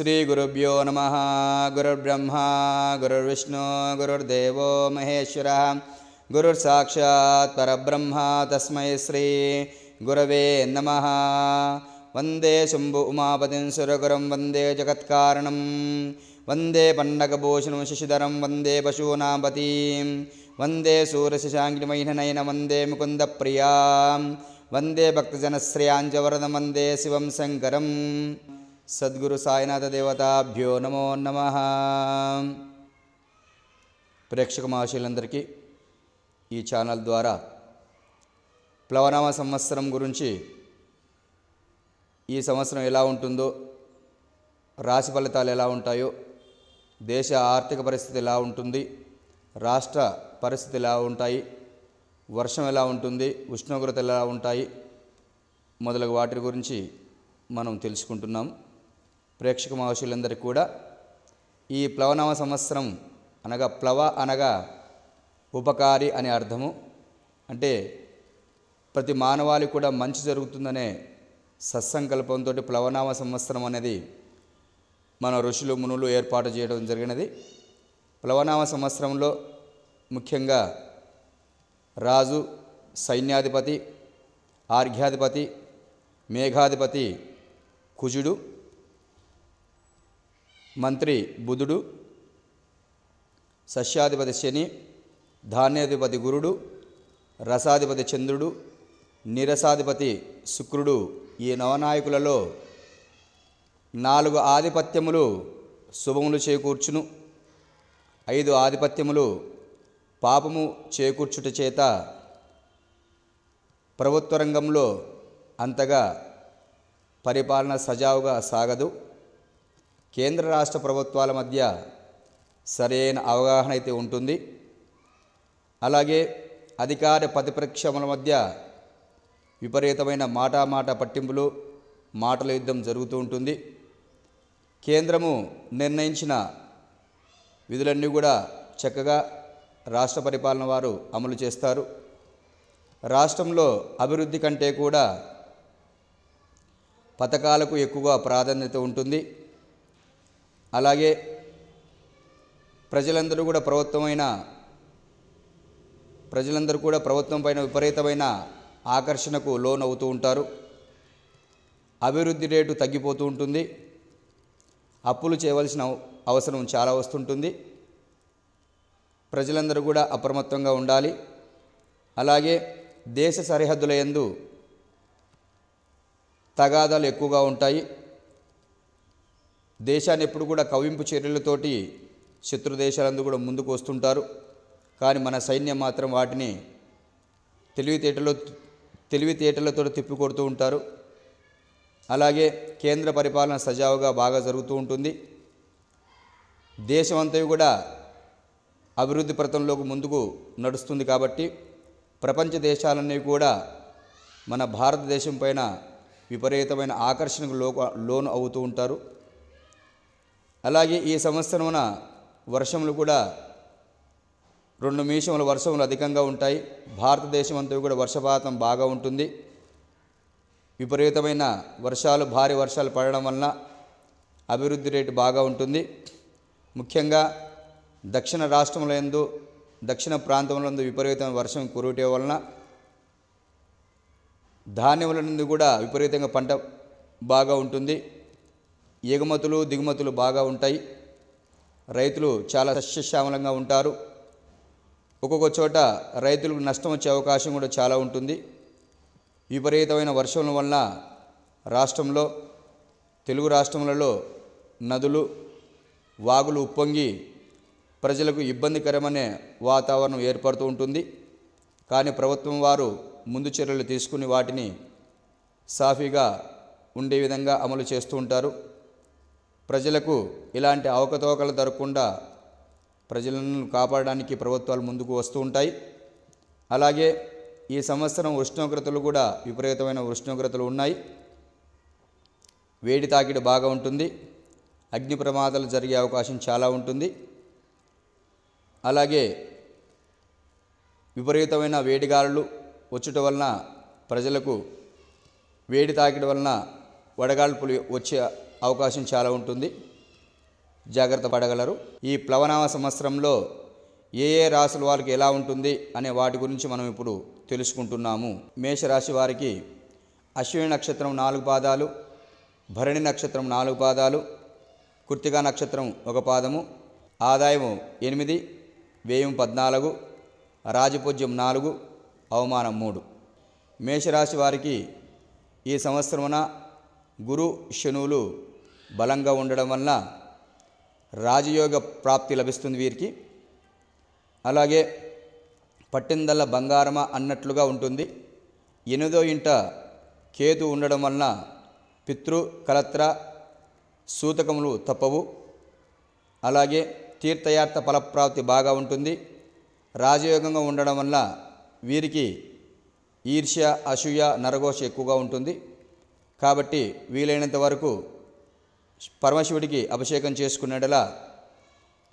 श्रीगुरुभ्यो नमः गुरुर्ब्रह्मा गुरुर्विष्णु गुरुर्देवो महेश्वरः गुरुर्साक्षात् परब्रह्म तस्मै श्रीगुरवे नमः वन्दे शुम्भु उमापतिं सुरगुरं वन्दे जगत्कारणं वन्दे पण्डकभूषणं शशिधरं वन्दे पशूनापतिं वन्दे सूर्यशशाङ्किमैनयन वन्दे मुकुन्दप्रियां वन्दे भक्तजनश्रियाञ्जवर्दं वन्दे शिवं शङ्करम् సద్గురు సాయినాథ దేవతాభ్యో నమో నమ ప్రేక్షక మహాశీలందరికీ ఈ ఛానల్ ద్వారా ప్లవనామ సంవత్సరం గురించి ఈ సంవత్సరం ఎలా ఉంటుందో రాశి ఫలితాలు ఎలా ఉంటాయో దేశ ఆర్థిక పరిస్థితి ఎలా ఉంటుంది రాష్ట్ర పరిస్థితి ఎలా ఉంటాయి వర్షం ఎలా ఉంటుంది ఉష్ణోగ్రత ఎలా ఉంటాయి మొదలగు వాటి గురించి మనం తెలుసుకుంటున్నాం ప్రేక్షక మహర్షులందరికీ కూడా ఈ ప్లవనామ సంవత్సరం అనగా ప్లవ అనగా ఉపకారి అనే అర్థము అంటే ప్రతి మానవాళి కూడా మంచి జరుగుతుందనే సత్సంకల్పంతో ప్లవనామ సంవత్సరం అనేది మన ఋషులు మునులు ఏర్పాటు చేయడం జరిగినది ప్లవనామ సంవత్సరంలో ముఖ్యంగా రాజు సైన్యాధిపతి ఆర్ఘ్యాధిపతి మేఘాధిపతి కుజుడు మంత్రి బుధుడు సస్యాధిపతి శని ధాన్యాధిపతి గురుడు రసాధిపతి చంద్రుడు నిరసాధిపతి శుక్రుడు ఈ నవనాయకులలో నాలుగు ఆధిపత్యములు శుభములు చేకూర్చును ఐదు ఆధిపత్యములు పాపము చేకూర్చుట చేత ప్రభుత్వ రంగంలో అంతగా పరిపాలన సజావుగా సాగదు కేంద్ర రాష్ట్ర ప్రభుత్వాల మధ్య సరైన అవగాహన అయితే ఉంటుంది అలాగే అధికార ప్రతిపక్షముల మధ్య విపరీతమైన మాటామాట పట్టింపులు మాటల యుద్ధం జరుగుతూ ఉంటుంది కేంద్రము నిర్ణయించిన విధులన్నీ కూడా చక్కగా రాష్ట్ర పరిపాలన వారు అమలు చేస్తారు రాష్ట్రంలో అభివృద్ధి కంటే కూడా పథకాలకు ఎక్కువ ప్రాధాన్యత ఉంటుంది అలాగే ప్రజలందరూ కూడా ప్రభుత్వమైన ప్రజలందరూ కూడా ప్రభుత్వం పైన విపరీతమైన ఆకర్షణకు లోనవుతూ ఉంటారు అభివృద్ధి రేటు తగ్గిపోతూ ఉంటుంది అప్పులు చేయవలసిన అవసరం చాలా వస్తుంటుంది ప్రజలందరూ కూడా అప్రమత్తంగా ఉండాలి అలాగే దేశ సరిహద్దుల ఎందు తగాదాలు ఎక్కువగా ఉంటాయి దేశాన్ని ఎప్పుడు కూడా కవింపు చర్యలతోటి శత్రు దేశాలందు కూడా ముందుకు వస్తుంటారు కానీ మన సైన్యం మాత్రం వాటిని తెలివితేటలో తెలివితేటలతో తిప్పికొడుతూ ఉంటారు అలాగే కేంద్ర పరిపాలన సజావుగా బాగా జరుగుతూ ఉంటుంది దేశమంతా కూడా అభివృద్ధి ప్రతంలోకి ముందుకు నడుస్తుంది కాబట్టి ప్రపంచ దేశాలన్నీ కూడా మన భారతదేశం పైన విపరీతమైన ఆకర్షణకు లోను అవుతూ ఉంటారు అలాగే ఈ సంవత్సరమున వర్షములు కూడా రెండు మీషముల వర్షములు అధికంగా ఉంటాయి భారతదేశం అంతా కూడా వర్షపాతం బాగా ఉంటుంది విపరీతమైన వర్షాలు భారీ వర్షాలు పడడం వలన అభివృద్ధి రేటు బాగా ఉంటుంది ముఖ్యంగా దక్షిణ రాష్ట్రములందు దక్షిణ ప్రాంతములందు విపరీతమైన వర్షం కురువటం వలన ధాన్యముల నుండి కూడా విపరీతంగా పంట బాగా ఉంటుంది ఎగుమతులు దిగుమతులు బాగా ఉంటాయి రైతులు చాలా సస్యశ్యామలంగా ఉంటారు ఒక్కొక్క చోట రైతులకు నష్టం వచ్చే అవకాశం కూడా చాలా ఉంటుంది విపరీతమైన వర్షం వల్ల రాష్ట్రంలో తెలుగు రాష్ట్రములలో నదులు వాగులు ఉప్పొంగి ప్రజలకు ఇబ్బందికరమనే వాతావరణం ఏర్పడుతూ ఉంటుంది కానీ ప్రభుత్వం వారు ముందు చర్యలు తీసుకుని వాటిని సాఫీగా ఉండే విధంగా అమలు చేస్తూ ఉంటారు ప్రజలకు ఇలాంటి అవకతవకలు జరగకుండా ప్రజలను కాపాడడానికి ప్రభుత్వాలు ముందుకు వస్తూ ఉంటాయి అలాగే ఈ సంవత్సరం ఉష్ణోగ్రతలు కూడా విపరీతమైన ఉష్ణోగ్రతలు ఉన్నాయి వేడి తాకిడి బాగా ఉంటుంది అగ్ని ప్రమాదాలు జరిగే అవకాశం చాలా ఉంటుంది అలాగే విపరీతమైన వేడిగాలు వచ్చుట వలన ప్రజలకు వేడి తాకిడి వలన వడగాల్పులు వచ్చే అవకాశం చాలా ఉంటుంది జాగ్రత్త పడగలరు ఈ ప్లవనామ సంవత్సరంలో ఏ ఏ రాశులు వారికి ఎలా ఉంటుంది అనే వాటి గురించి మనం ఇప్పుడు తెలుసుకుంటున్నాము మేషరాశి వారికి అశ్విని నక్షత్రం నాలుగు పాదాలు భరణి నక్షత్రం నాలుగు పాదాలు కృతికా నక్షత్రం ఒక పాదము ఆదాయం ఎనిమిది వ్యయం పద్నాలుగు రాజపూజ్యం నాలుగు అవమానం మూడు మేషరాశి వారికి ఈ సంవత్సరమున గురు శనువులు బలంగా ఉండడం వల్ల రాజయోగ ప్రాప్తి లభిస్తుంది వీరికి అలాగే పట్టిందల్ల బంగారమా అన్నట్లుగా ఉంటుంది ఎనిమిదో ఇంట కేతు ఉండడం వలన పితృ కలత్ర సూతకములు తప్పవు అలాగే తీర్థయాత్ర ఫలప్రాప్తి బాగా ఉంటుంది రాజయోగంగా ఉండడం వల్ల వీరికి ఈర్ష్య అసూయ నరఘోష ఎక్కువగా ఉంటుంది కాబట్టి వీలైనంత వరకు పరమశివుడికి అభిషేకం చేసుకునేటలా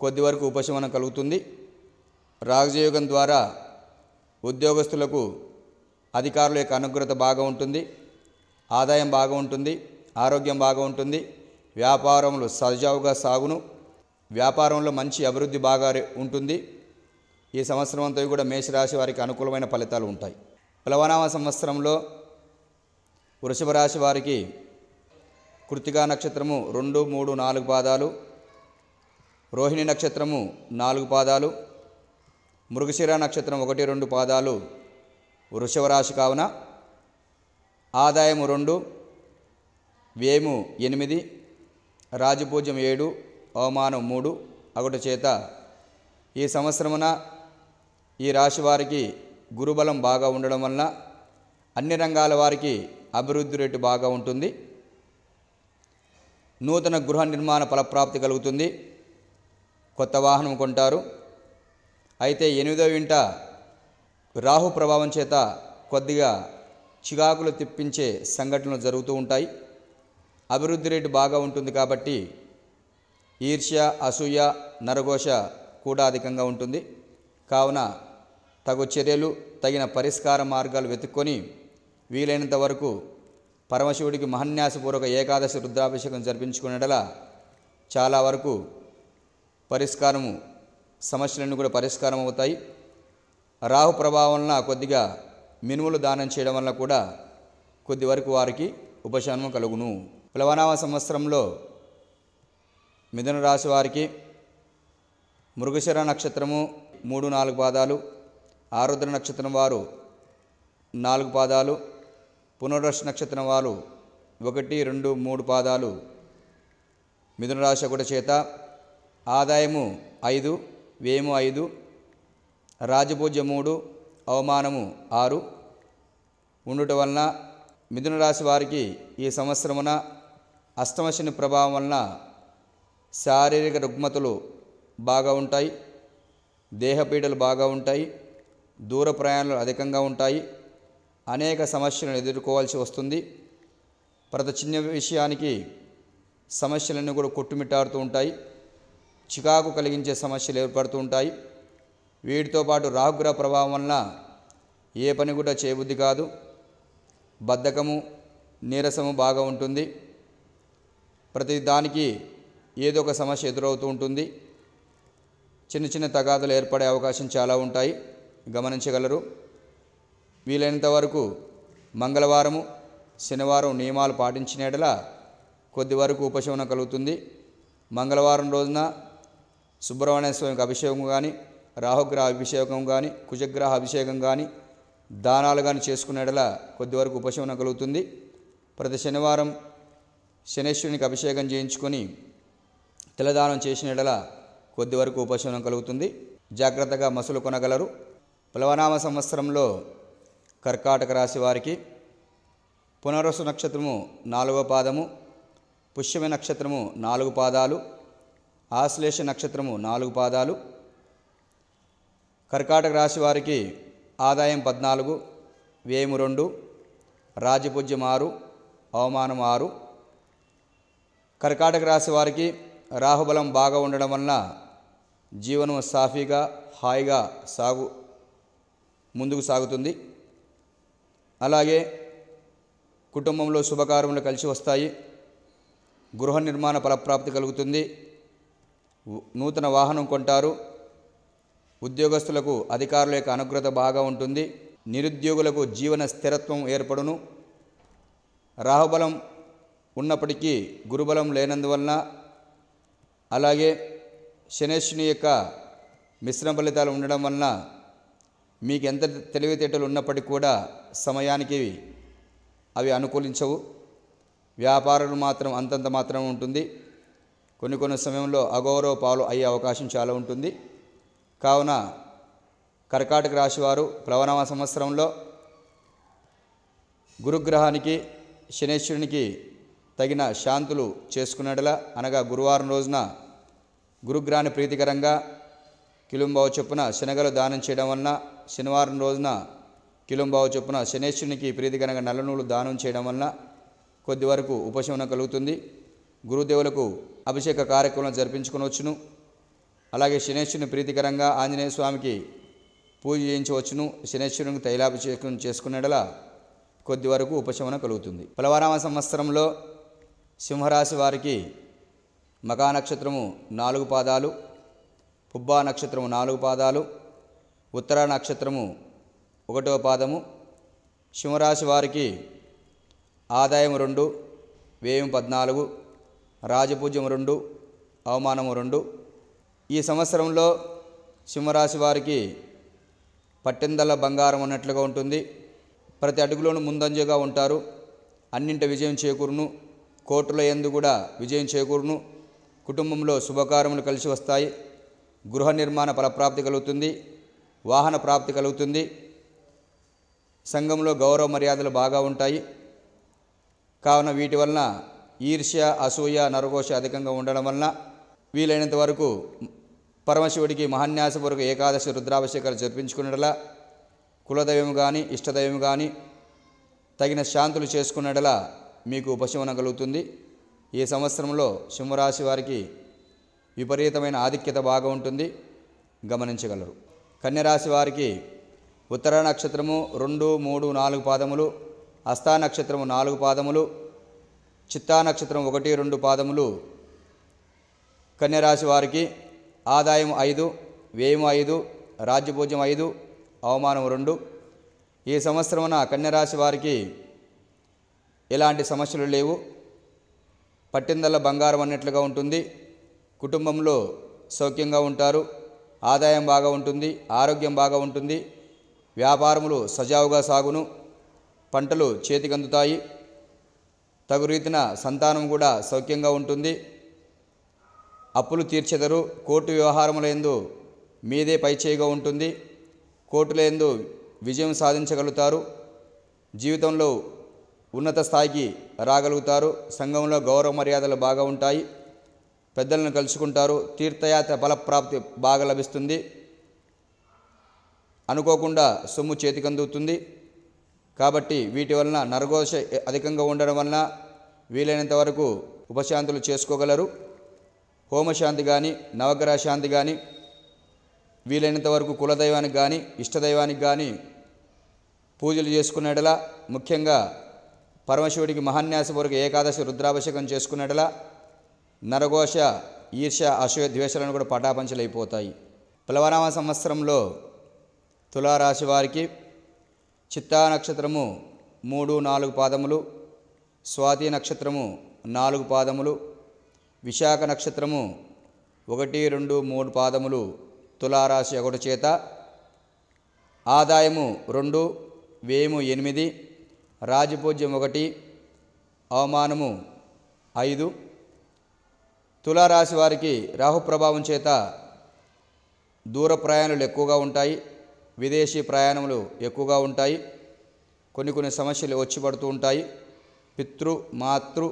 కొద్ది వరకు ఉపశమనం కలుగుతుంది రాజయోగం ద్వారా ఉద్యోగస్తులకు అధికారుల యొక్క అనుగ్రత బాగా ఉంటుంది ఆదాయం బాగా ఉంటుంది ఆరోగ్యం బాగా ఉంటుంది వ్యాపారంలో సజావుగా సాగును వ్యాపారంలో మంచి అభివృద్ధి బాగా ఉంటుంది ఈ సంవత్సరం అంతా కూడా మేషరాశి వారికి అనుకూలమైన ఫలితాలు ఉంటాయి ప్లవనామ సంవత్సరంలో వృషభ రాశి వారికి కృతికా నక్షత్రము రెండు మూడు నాలుగు పాదాలు రోహిణి నక్షత్రము నాలుగు పాదాలు మృగశిర నక్షత్రం ఒకటి రెండు పాదాలు వృషభ రాశి కావున ఆదాయము రెండు వేము ఎనిమిది రాజపూజ్యం ఏడు అవమానం మూడు అగుట చేత ఈ సంవత్సరమున ఈ రాశి వారికి గురుబలం బాగా ఉండడం వలన అన్ని రంగాల వారికి అభివృద్ధి రేటు బాగా ఉంటుంది నూతన గృహ నిర్మాణ ఫలప్రాప్తి కలుగుతుంది కొత్త వాహనం కొంటారు అయితే ఎనిమిదో ఇంట రాహు ప్రభావం చేత కొద్దిగా చికాకులు తెప్పించే సంఘటనలు జరుగుతూ ఉంటాయి అభివృద్ధి రేటు బాగా ఉంటుంది కాబట్టి ఈర్ష్య అసూయ నరఘోష కూడా అధికంగా ఉంటుంది కావున తగు చర్యలు తగిన పరిష్కార మార్గాలు వెతుక్కొని వీలైనంత వరకు పరమశివుడికి మహన్యాసపూర్వక ఏకాదశి రుద్రాభిషేకం జరిపించుకునేటలా చాలా వరకు పరిష్కారము సమస్యలన్నీ కూడా పరిష్కారం అవుతాయి రాహు ప్రభావం వలన కొద్దిగా మినుములు దానం చేయడం వల్ల కూడా కొద్ది వరకు వారికి ఉపశమనం కలుగును ప్లవనామ సంవత్సరంలో మిథున రాశి వారికి మృగశిర నక్షత్రము మూడు నాలుగు పాదాలు ఆరుద్ర నక్షత్రం వారు నాలుగు పాదాలు పునర్వశ నక్షత్రం వారు ఒకటి రెండు మూడు పాదాలు మిథునరాశి ఒకటి చేత ఆదాయము ఐదు వేము ఐదు రాజపూజ్య మూడు అవమానము ఆరు ఉండుట వలన మిథున రాశి వారికి ఈ సంవత్సరమున అష్టమశని ప్రభావం వలన శారీరక రుగ్మతలు బాగా ఉంటాయి దేహపీడలు బాగా ఉంటాయి దూర ప్రయాణాలు అధికంగా ఉంటాయి అనేక సమస్యలను ఎదుర్కోవాల్సి వస్తుంది ప్రతి చిన్న విషయానికి సమస్యలన్నీ కూడా కొట్టుమిట్టాడుతూ ఉంటాయి చికాకు కలిగించే సమస్యలు ఏర్పడుతూ ఉంటాయి వీటితో పాటు రాహుగ్రహ ప్రభావం వలన ఏ పని కూడా చేయబుద్ధి కాదు బద్ధకము నీరసము బాగా ఉంటుంది ప్రతి దానికి ఏదో ఒక సమస్య ఎదురవుతూ ఉంటుంది చిన్న చిన్న తగాదులు ఏర్పడే అవకాశం చాలా ఉంటాయి గమనించగలరు వీలైనంత వరకు మంగళవారము శనివారం నియమాలు పాటించిన ఎడల కొద్ది వరకు ఉపశమనం కలుగుతుంది మంగళవారం రోజున సుబ్రహ్మణ్య స్వామికి అభిషేకం కానీ రాహుగ్రహ అభిషేకం కానీ కుజగ్రహ అభిషేకం కానీ దానాలు కానీ చేసుకునేడల కొద్ది వరకు ఉపశమనం కలుగుతుంది ప్రతి శనివారం శనేశ్వరునికి అభిషేకం చేయించుకొని తిలదానం చేసిన ఎడల కొద్ది వరకు ఉపశమనం కలుగుతుంది జాగ్రత్తగా మసులు కొనగలరు ప్లవనామ సంవత్సరంలో కర్కాటక రాశి వారికి పునరసు నక్షత్రము నాలుగవ పాదము పుష్యమ నక్షత్రము నాలుగు పాదాలు ఆశ్లేష నక్షత్రము నాలుగు పాదాలు కర్కాటక రాశి వారికి ఆదాయం పద్నాలుగు వ్యయము రెండు రాజపూజ్యం ఆరు అవమానం ఆరు కర్కాటక రాశి వారికి రాహుబలం బాగా ఉండడం వలన జీవనం సాఫీగా హాయిగా సాగు ముందుకు సాగుతుంది అలాగే కుటుంబంలో శుభకార్యములు కలిసి వస్తాయి గృహ నిర్మాణ ఫలప్రాప్తి కలుగుతుంది నూతన వాహనం కొంటారు ఉద్యోగస్తులకు అధికారుల యొక్క అనుగ్రత బాగా ఉంటుంది నిరుద్యోగులకు జీవన స్థిరత్వం ఏర్పడును రాహుబలం ఉన్నప్పటికీ గురుబలం లేనందువలన అలాగే శనేశ్వని యొక్క మిశ్రమ ఫలితాలు ఉండడం వలన మీకు ఎంత తెలివితేటలు ఉన్నప్పటికీ కూడా సమయానికి అవి అనుకూలించవు వ్యాపారులు మాత్రం అంతంత మాత్రం ఉంటుంది కొన్ని కొన్ని సమయంలో అగౌరవ పాలు అయ్యే అవకాశం చాలా ఉంటుంది కావున కర్కాటక రాశివారు ప్లవనామ సంవత్సరంలో గురుగ్రహానికి శనేశ్వరునికి తగిన శాంతులు చేసుకున్నట్లా అనగా గురువారం రోజున గురుగ్రహాన్ని ప్రీతికరంగా కిలుంబావు చొప్పున శనగలు దానం చేయడం వలన శనివారం రోజున కిలంబావు చొప్పున శనేశ్వరునికి ప్రీతికరంగా నల్లనూలు దానం చేయడం వలన కొద్ది వరకు ఉపశమనం కలుగుతుంది గురుదేవులకు అభిషేక కార్యక్రమం జరిపించుకునవచ్చును అలాగే శనేశ్వరుని ప్రీతికరంగా ఆంజనేయ స్వామికి పూజ చేయించవచ్చును శనేశ్వరునికి తైలాభిషేకం చేసుకునేలా కొద్ది వరకు ఉపశమనం కలుగుతుంది పలవరామ సంవత్సరంలో సింహరాశి వారికి మకా నక్షత్రము నాలుగు పాదాలు పుబ్బా నక్షత్రము నాలుగు పాదాలు ఉత్తరా నక్షత్రము ఒకటవ పాదము సింహరాశి వారికి ఆదాయం రెండు వ్యయం పద్నాలుగు రాజపూజ్యం రెండు అవమానము రెండు ఈ సంవత్సరంలో సింహరాశి వారికి పట్టిందల బంగారం అన్నట్లుగా ఉంటుంది ప్రతి అడుగులోనూ ముందంజగా ఉంటారు అన్నింట విజయం చేకూరును కోర్టుల ఎందు కూడా విజయం చేకూరును కుటుంబంలో శుభకార్యములు కలిసి వస్తాయి గృహ నిర్మాణ ఫలప్రాప్తి కలుగుతుంది వాహన ప్రాప్తి కలుగుతుంది సంఘంలో గౌరవ మర్యాదలు బాగా ఉంటాయి కావున వీటి వలన ఈర్ష్య అసూయ నరఘోష అధికంగా ఉండడం వలన వీలైనంత వరకు పరమశివుడికి మహాన్యాసపూర్వక ఏకాదశి రుద్రాభిషేకాలు జరిపించుకున్నట్లా కులదైవం కానీ ఇష్టదైవం కానీ తగిన శాంతులు చేసుకున్నట్లా మీకు ఉపశమనం కలుగుతుంది ఈ సంవత్సరంలో సింహరాశి వారికి విపరీతమైన ఆధిక్యత బాగా ఉంటుంది గమనించగలరు కన్యరాశి వారికి ఉత్తర నక్షత్రము రెండు మూడు నాలుగు పాదములు హస్తా నక్షత్రము నాలుగు పాదములు చిత్తా నక్షత్రం ఒకటి రెండు పాదములు కన్యరాశి వారికి ఆదాయం ఐదు వ్యయం ఐదు రాజ్యపూజ్యం ఐదు అవమానం రెండు ఈ సంవత్సరమున కన్యరాశి వారికి ఎలాంటి సమస్యలు లేవు పట్టిందల్ల బంగారం అన్నట్లుగా ఉంటుంది కుటుంబంలో సౌఖ్యంగా ఉంటారు ఆదాయం బాగా ఉంటుంది ఆరోగ్యం బాగా ఉంటుంది వ్యాపారములు సజావుగా సాగును పంటలు చేతికందుతాయి తగు రీతిన సంతానం కూడా సౌఖ్యంగా ఉంటుంది అప్పులు తీర్చెదరు కోర్టు వ్యవహారములందు మీదే పైచేయిగా ఉంటుంది కోర్టులందు విజయం సాధించగలుగుతారు జీవితంలో ఉన్నత స్థాయికి రాగలుగుతారు సంఘంలో గౌరవ మర్యాదలు బాగా ఉంటాయి పెద్దలను కలుసుకుంటారు తీర్థయాత్ర ఫలప్రాప్తి బాగా లభిస్తుంది అనుకోకుండా సొమ్ము చేతికి అందుతుంది కాబట్టి వీటి వలన నరగోశ అధికంగా ఉండడం వలన వీలైనంత వరకు ఉపశాంతులు చేసుకోగలరు హోమశాంతి కానీ నవగ్రహ శాంతి కానీ వీలైనంత వరకు కులదైవానికి కానీ ఇష్టదైవానికి కానీ పూజలు చేసుకునేటలా ముఖ్యంగా పరమశివుడికి మహాన్యాసపూర్వక ఏకాదశి రుద్రాభిషేకం చేసుకునేటలా నరఘోష ఈర్ష అశ్వ ద్వేషాలను కూడా అయిపోతాయి ప్లవనామ సంవత్సరంలో తులారాశి వారికి చిత్తా నక్షత్రము మూడు నాలుగు పాదములు స్వాతి నక్షత్రము నాలుగు పాదములు విశాఖ నక్షత్రము ఒకటి రెండు మూడు పాదములు తులారాశి ఒకటి చేత ఆదాయము రెండు వేము ఎనిమిది రాజపూజ్యం ఒకటి అవమానము ఐదు తులారాశి వారికి రాహు ప్రభావం చేత దూర ప్రయాణాలు ఎక్కువగా ఉంటాయి విదేశీ ప్రయాణములు ఎక్కువగా ఉంటాయి కొన్ని కొన్ని సమస్యలు వచ్చి పడుతూ ఉంటాయి పితృ మాతృ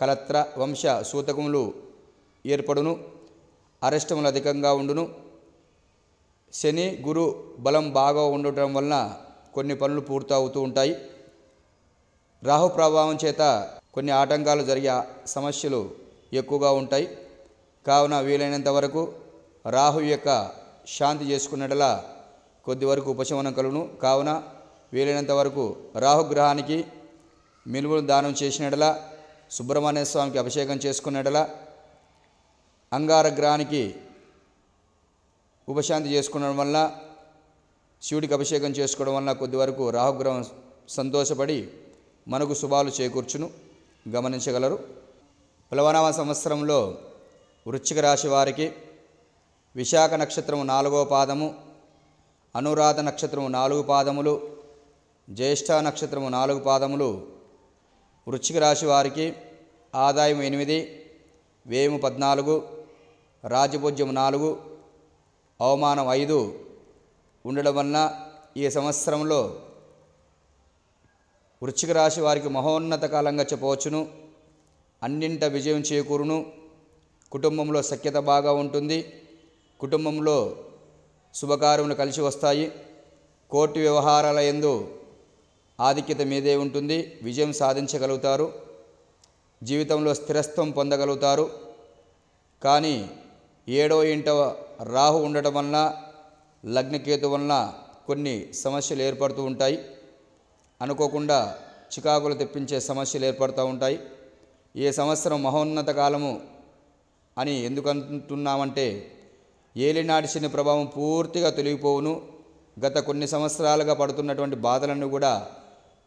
కలత్ర వంశ సూతకములు ఏర్పడును అరిష్టములు అధికంగా ఉండును శని గురు బలం బాగా ఉండటం వలన కొన్ని పనులు పూర్తవుతూ ఉంటాయి రాహు ప్రభావం చేత కొన్ని ఆటంకాలు జరిగే సమస్యలు ఎక్కువగా ఉంటాయి కావున వీలైనంత వరకు రాహు యొక్క శాంతి చేసుకున్నట్లా కొద్ది వరకు ఉపశమనం కలుగును కావున వీలైనంత వరకు రాహుగ్రహానికి మిలువలు దానం చేసినట్లా సుబ్రహ్మణ్య స్వామికి అభిషేకం చేసుకున్నట్లా గ్రహానికి ఉపశాంతి చేసుకోవడం వల్ల శివుడికి అభిషేకం చేసుకోవడం వల్ల కొద్ది వరకు రాహుగ్రహం సంతోషపడి మనకు శుభాలు చేకూర్చును గమనించగలరు ప్లవనామ సంవత్సరంలో వృశ్చిక రాశి వారికి విశాఖ నక్షత్రము నాలుగో పాదము అనురాధ నక్షత్రము నాలుగు పాదములు జ్యేష్ఠ నక్షత్రము నాలుగు పాదములు వృశ్చిక రాశి వారికి ఆదాయం ఎనిమిది వేము పద్నాలుగు రాజభోజ్యం నాలుగు అవమానం ఐదు ఉండడం వలన ఈ సంవత్సరంలో వృశ్చిక రాశి వారికి మహోన్నత కాలంగా చెప్పవచ్చును అన్నింట విజయం చేకూరును కుటుంబంలో సఖ్యత బాగా ఉంటుంది కుటుంబంలో శుభకార్యములు కలిసి వస్తాయి కోర్టు వ్యవహారాల ఎందు ఆధిక్యత మీదే ఉంటుంది విజయం సాధించగలుగుతారు జీవితంలో స్థిరత్వం పొందగలుగుతారు కానీ ఏడో ఇంట రాహు ఉండటం వలన లగ్నకేతు వలన కొన్ని సమస్యలు ఏర్పడుతూ ఉంటాయి అనుకోకుండా చికాకులు తెప్పించే సమస్యలు ఏర్పడుతూ ఉంటాయి ఏ సంవత్సరం మహోన్నత కాలము అని ఎందుకంటున్నామంటే ఏలినాడిసిన ప్రభావం పూర్తిగా తొలగిపోవును గత కొన్ని సంవత్సరాలుగా పడుతున్నటువంటి బాధలను కూడా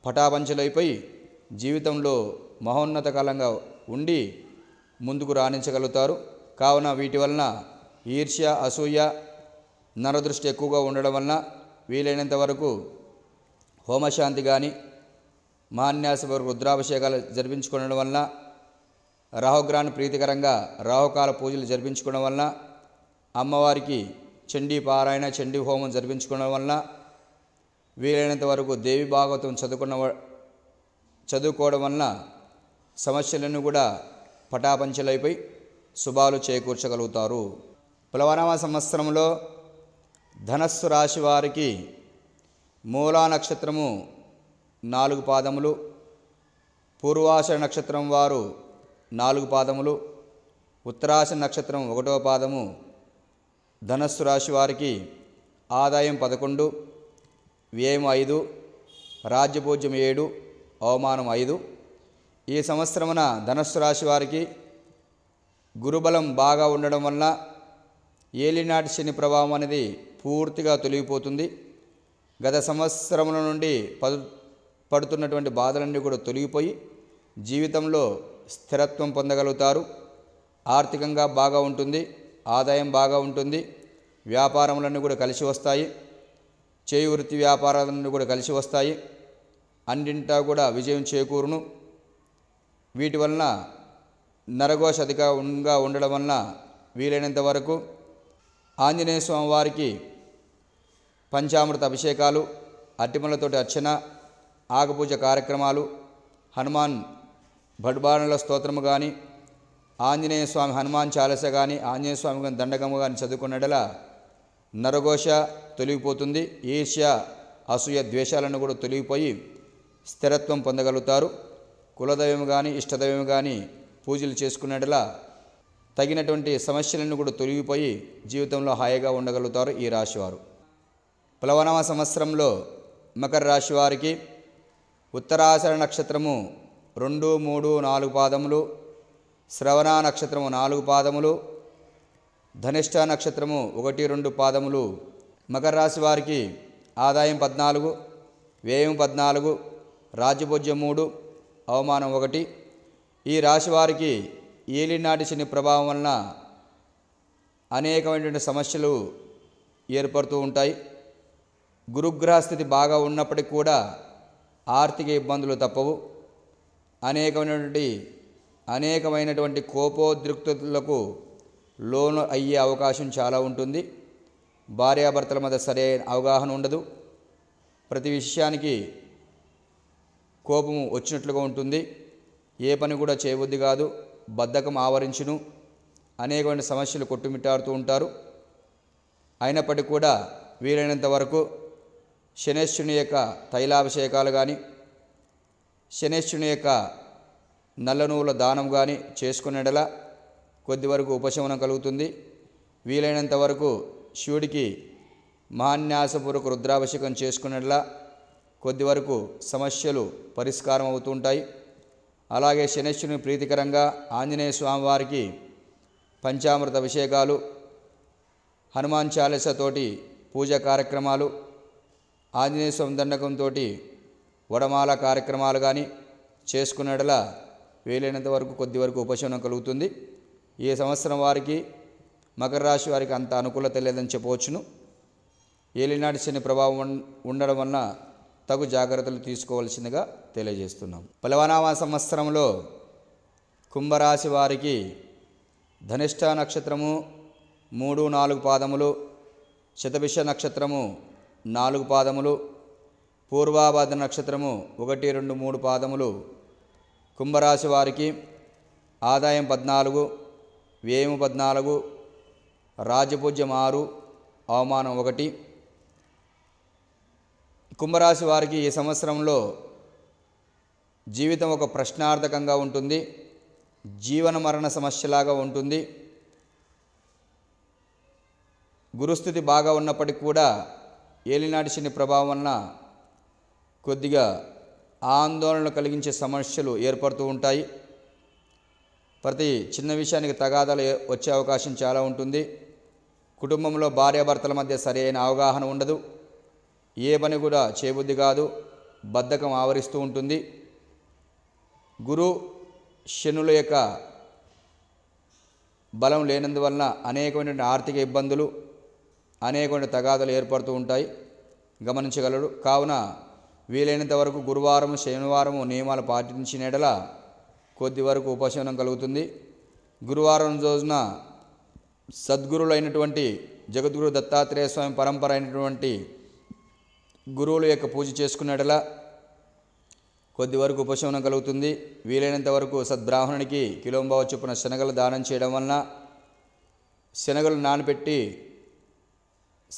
పటాపంచలైపోయి జీవితంలో మహోన్నత కాలంగా ఉండి ముందుకు రాణించగలుగుతారు కావున వీటి వలన ఈర్ష్య అసూయ నరదృష్టి ఎక్కువగా ఉండడం వలన వీలైనంత వరకు హోమశాంతి కానీ మహాన్యాస వరకు రుద్రాభిషేకాలు జరిపించుకోవడం వలన రాహుగ్రహాన్ని ప్రీతికరంగా రాహుకాల పూజలు జరిపించుకోవడం వలన అమ్మవారికి చండీ పారాయణ చండీ హోమం జరిపించుకోవడం వలన వీలైనంత వరకు దేవి భాగవతం చదువుకున్న చదువుకోవడం వలన సమస్యలను కూడా పటాపంచలైపోయి శుభాలు చేకూర్చగలుగుతారు పులవనామ సంవత్సరంలో ధనస్సు రాశి వారికి మూలా నక్షత్రము నాలుగు పాదములు పూర్వాష నక్షత్రం వారు నాలుగు పాదములు ఉత్తరాశ నక్షత్రం ఒకటో పాదము ధనస్సు రాశి వారికి ఆదాయం పదకొండు వ్యయం ఐదు రాజ్యపూజ్యం ఏడు అవమానం ఐదు ఈ సంవత్సరమున ధనస్సు రాశి వారికి గురుబలం బాగా ఉండడం వలన ఏలినాటి శని ప్రభావం అనేది పూర్తిగా తొలగిపోతుంది గత సంవత్సరముల నుండి పదు పడుతున్నటువంటి బాధలన్నీ కూడా తొలగిపోయి జీవితంలో స్థిరత్వం పొందగలుగుతారు ఆర్థికంగా బాగా ఉంటుంది ఆదాయం బాగా ఉంటుంది వ్యాపారములన్నీ కూడా కలిసి వస్తాయి చేయి వృత్తి వ్యాపారాలన్నీ కూడా కలిసి వస్తాయి అన్నింటా కూడా విజయం చేకూరును వీటి వలన నరగోష అధికంగా ఉండడం వలన వీలైనంత వరకు ఆంజనేయ స్వామివారికి పంచామృత అభిషేకాలు అట్టిమలతోటి అర్చన ఆగపూజ కార్యక్రమాలు హనుమాన్ భడ్బాణుల స్తోత్రము కానీ ఆంజనేయ స్వామి హనుమాన్ చాలస కానీ ఆంజనేయ స్వామి కానీ దండకము కానీ చదువుకున్నడలా నరఘోష తొలగిపోతుంది ఈర్ష్య అసూయ ద్వేషాలను కూడా తొలగిపోయి స్థిరత్వం పొందగలుగుతారు కులదైవము కానీ ఇష్టదైవము కానీ పూజలు చేసుకున్నట్లా తగినటువంటి సమస్యలను కూడా తొలగిపోయి జీవితంలో హాయిగా ఉండగలుగుతారు ఈ రాశివారు ప్లవనవ సంవత్సరంలో మకర రాశి వారికి ఉత్తరాసర నక్షత్రము రెండు మూడు నాలుగు పాదములు శ్రవణ నక్షత్రము నాలుగు పాదములు ధనిష్ట నక్షత్రము ఒకటి రెండు పాదములు మకర రాశి వారికి ఆదాయం పద్నాలుగు వ్యయం పద్నాలుగు రాజభోజ్యం మూడు అవమానం ఒకటి ఈ రాశి వారికి ఏలినాటి శని ప్రభావం వలన అనేకమైనటువంటి సమస్యలు ఏర్పడుతూ ఉంటాయి గురుగ్రహ స్థితి బాగా ఉన్నప్పటికీ కూడా ఆర్థిక ఇబ్బందులు తప్పవు అనేకమైనటువంటి అనేకమైనటువంటి కోపోద్రిక్తులకు లోను అయ్యే అవకాశం చాలా ఉంటుంది భార్యాభర్తల మధ్య సరైన అవగాహన ఉండదు ప్రతి విషయానికి కోపము వచ్చినట్లుగా ఉంటుంది ఏ పని కూడా చేయవద్దు కాదు బద్ధకం ఆవరించును అనేకమైన సమస్యలు కొట్టుమిట్టాడుతూ ఉంటారు అయినప్పటికీ కూడా వీలైనంత వరకు శనేశ్వరుని యొక్క తైలాభిషేకాలు కానీ శనేశ్వరుని యొక్క నల్లనువుల దానం కానీ చేసుకునేలా కొద్ది వరకు ఉపశమనం కలుగుతుంది వీలైనంత వరకు శివుడికి మహాన్యాసపూర్వక రుద్రాభిషేకం చేసుకునేలా కొద్ది వరకు సమస్యలు పరిష్కారం అవుతుంటాయి అలాగే శనేశ్వరుని ప్రీతికరంగా ఆంజనేయ స్వామివారికి పంచామృత అభిషేకాలు హనుమాన్ చాలీసతోటి పూజా కార్యక్రమాలు ఆంజనేయ స్వామి దండకంతో వడమాల కార్యక్రమాలు కానీ చేసుకున్నట్లా వీలైనంత వరకు కొద్ది వరకు ఉపశమనం కలుగుతుంది ఈ సంవత్సరం వారికి మకర రాశి వారికి అంత అనుకూలత లేదని చెప్పవచ్చును ఏలినాటి శని ప్రభావం ఉండడం వలన తగు జాగ్రత్తలు తీసుకోవాల్సిందిగా తెలియజేస్తున్నాం పలవనామ సంవత్సరంలో కుంభరాశి వారికి ధనిష్ట నక్షత్రము మూడు నాలుగు పాదములు శతభిష నక్షత్రము నాలుగు పాదములు పూర్వాభాద నక్షత్రము ఒకటి రెండు మూడు పాదములు కుంభరాశి వారికి ఆదాయం పద్నాలుగు వ్యయము పద్నాలుగు రాజపూజ్యం ఆరు అవమానం ఒకటి కుంభరాశి వారికి ఈ సంవత్సరంలో జీవితం ఒక ప్రశ్నార్థకంగా ఉంటుంది జీవన మరణ సమస్యలాగా ఉంటుంది గురుస్థితి బాగా ఉన్నప్పటికీ కూడా ఏలినాటి శని ప్రభావం వలన కొద్దిగా ఆందోళన కలిగించే సమస్యలు ఏర్పడుతూ ఉంటాయి ప్రతి చిన్న విషయానికి తగాదాలు వచ్చే అవకాశం చాలా ఉంటుంది కుటుంబంలో భార్యాభర్తల మధ్య సరైన అవగాహన ఉండదు ఏ పని కూడా చేయబుద్ధి కాదు బద్ధకం ఆవరిస్తూ ఉంటుంది గురు శనుల యొక్క బలం లేనందువలన అనేకమైన ఆర్థిక ఇబ్బందులు అనేకమైన తగాదాలు ఏర్పడుతూ ఉంటాయి గమనించగలడు కావున వీలైనంత వరకు గురువారం శనివారం నియమాలు పాటించిన ఎడల కొద్ది వరకు ఉపశమనం కలుగుతుంది గురువారం రోజున సద్గురులైనటువంటి జగద్గురు దత్తాత్రేయ స్వామి పరంపర అయినటువంటి గురువుల యొక్క పూజ చేసుకున్నట్లా కొద్ది వరకు ఉపశమనం కలుగుతుంది వీలైనంత వరకు సద్బ్రాహ్మణునికి కిలోంబావ చొప్పున శనగలు దానం చేయడం వలన శనగలు నానబెట్టి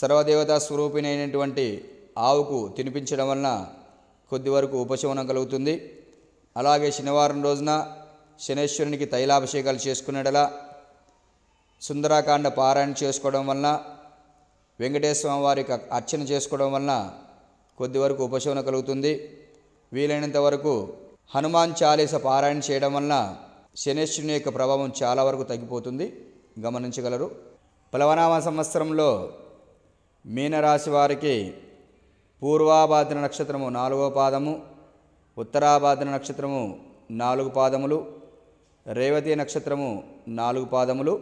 సర్వదేవతా స్వరూపిణైనటువంటి ఆవుకు తినిపించడం వలన కొద్ది వరకు ఉపశమనం కలుగుతుంది అలాగే శనివారం రోజున శనేశ్వరునికి తైలాభిషేకాలు చేసుకునేటలా సుందరాకాండ పారాయణ చేసుకోవడం వలన వెంకటేశ్వర వారికి అర్చన చేసుకోవడం వలన కొద్ది వరకు ఉపశమనం కలుగుతుంది వీలైనంత వరకు హనుమాన్ చాలీస పారాయణ చేయడం వలన శనేశ్వరుని యొక్క ప్రభావం చాలా వరకు తగ్గిపోతుంది గమనించగలరు పలవనామ సంవత్సరంలో మీనరాశి వారికి పూర్వాభాద్ర నక్షత్రము నాలుగో పాదము ఉత్తరాభాద్ర నక్షత్రము నాలుగు పాదములు రేవతి నక్షత్రము నాలుగు పాదములు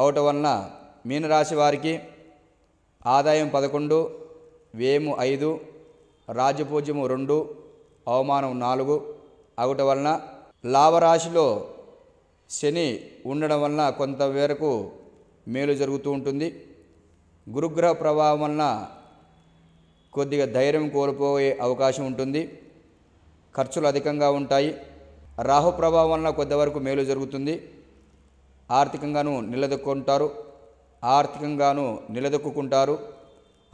అవటం వలన మీనరాశి వారికి ఆదాయం పదకొండు వేము ఐదు రాజపూజ్యము రెండు అవమానం నాలుగు అవుట వలన లాభరాశిలో శని ఉండడం వలన కొంతవరకు మేలు జరుగుతూ ఉంటుంది గురుగ్రహ ప్రభావం వలన కొద్దిగా ధైర్యం కోల్పోయే అవకాశం ఉంటుంది ఖర్చులు అధికంగా ఉంటాయి రాహు ప్రభావం వలన కొద్దివరకు మేలు జరుగుతుంది ఆర్థికంగాను నిలదొక్కుంటారు ఆర్థికంగాను నిలదొక్కుంటారు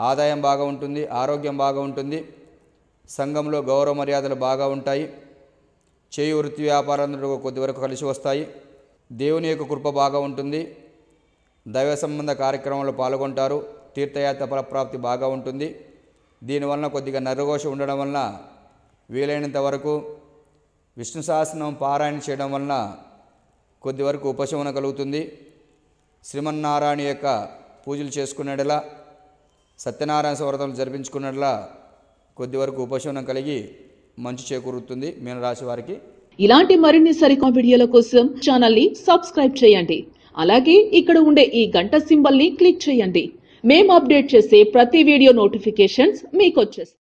ఆదాయం బాగా ఉంటుంది ఆరోగ్యం బాగా ఉంటుంది సంఘంలో గౌరవ మర్యాదలు బాగా ఉంటాయి చేయి వృత్తి వ్యాపారాలు కొద్దివరకు కలిసి వస్తాయి దేవుని యొక్క కృప బాగా ఉంటుంది దైవ సంబంధ కార్యక్రమంలో పాల్గొంటారు తీర్థయాత్ర ఫలప్రాప్తి బాగా ఉంటుంది దీనివలన కొద్దిగా నరఘోష ఉండడం వలన వీలైనంత వరకు విష్ణు సహస్రం పారాయణ చేయడం వలన కొద్ది వరకు ఉపశమన కలుగుతుంది శ్రీమన్నారాయణ యొక్క పూజలు చేసుకున్నట్లా సత్యనారాయణ స్వర్తలు జరిపించుకున్నట్లా కొద్ది వరకు ఉపశమనం కలిగి మంచి చేకూరుతుంది మీనరాశి వారికి ఇలాంటి మరిన్ని సరికా వీడియోల కోసం ఛానల్ని సబ్స్క్రైబ్ చేయండి అలాగే ఇక్కడ ఉండే ఈ గంట సింబల్ని క్లిక్ చేయండి మేము అప్డేట్ చేసే ప్రతి వీడియో నోటిఫికేషన్స్ మీకు వచ్చేస్తాయి